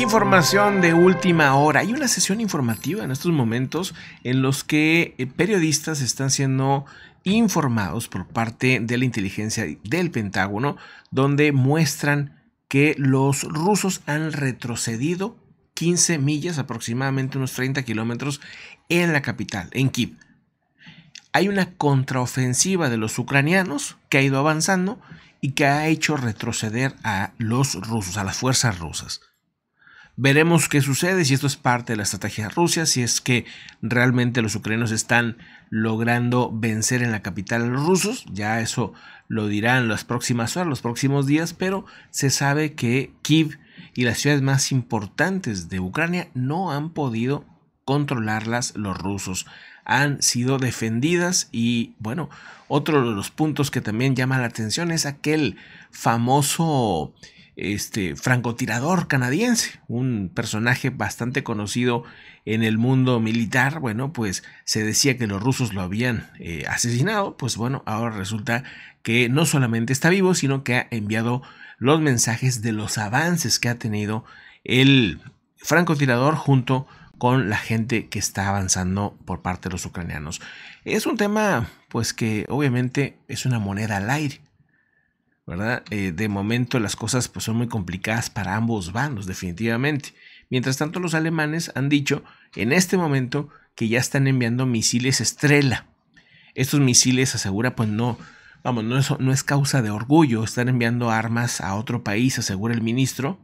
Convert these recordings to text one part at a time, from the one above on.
Información de última hora. Hay una sesión informativa en estos momentos en los que eh, periodistas están siendo informados por parte de la inteligencia del Pentágono, donde muestran que los rusos han retrocedido 15 millas, aproximadamente unos 30 kilómetros, en la capital, en Kiev. Hay una contraofensiva de los ucranianos que ha ido avanzando y que ha hecho retroceder a los rusos, a las fuerzas rusas. Veremos qué sucede, si esto es parte de la estrategia de Rusia, si es que realmente los ucranianos están logrando vencer en la capital a los rusos, ya eso lo dirán las próximas horas, los próximos días, pero se sabe que Kiev y las ciudades más importantes de Ucrania no han podido controlarlas los rusos. Han sido defendidas y bueno, otro de los puntos que también llama la atención es aquel famoso este francotirador canadiense, un personaje bastante conocido en el mundo militar. Bueno, pues se decía que los rusos lo habían eh, asesinado, pues bueno, ahora resulta que no solamente está vivo, sino que ha enviado los mensajes de los avances que ha tenido el francotirador junto con la gente que está avanzando por parte de los ucranianos. Es un tema, pues que obviamente es una moneda al aire. Eh, de momento las cosas pues, son muy complicadas para ambos bandos, definitivamente. Mientras tanto, los alemanes han dicho en este momento que ya están enviando misiles Estrella. Estos misiles asegura, pues no, vamos, no es, no es causa de orgullo estar enviando armas a otro país, asegura el ministro,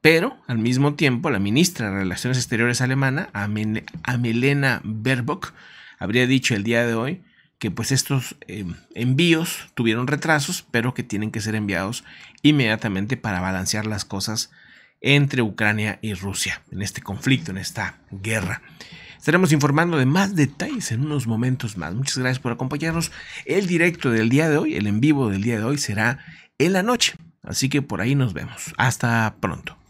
Pero al mismo tiempo, la ministra de Relaciones Exteriores alemana, Amelena Baerbock, habría dicho el día de hoy que pues estos em, envíos tuvieron retrasos, pero que tienen que ser enviados inmediatamente para balancear las cosas entre Ucrania y Rusia, en este conflicto, en esta guerra. Estaremos informando de más detalles en unos momentos más. Muchas gracias por acompañarnos. El directo del día de hoy, el en vivo del día de hoy será en la noche. Así que por ahí nos vemos. Hasta pronto.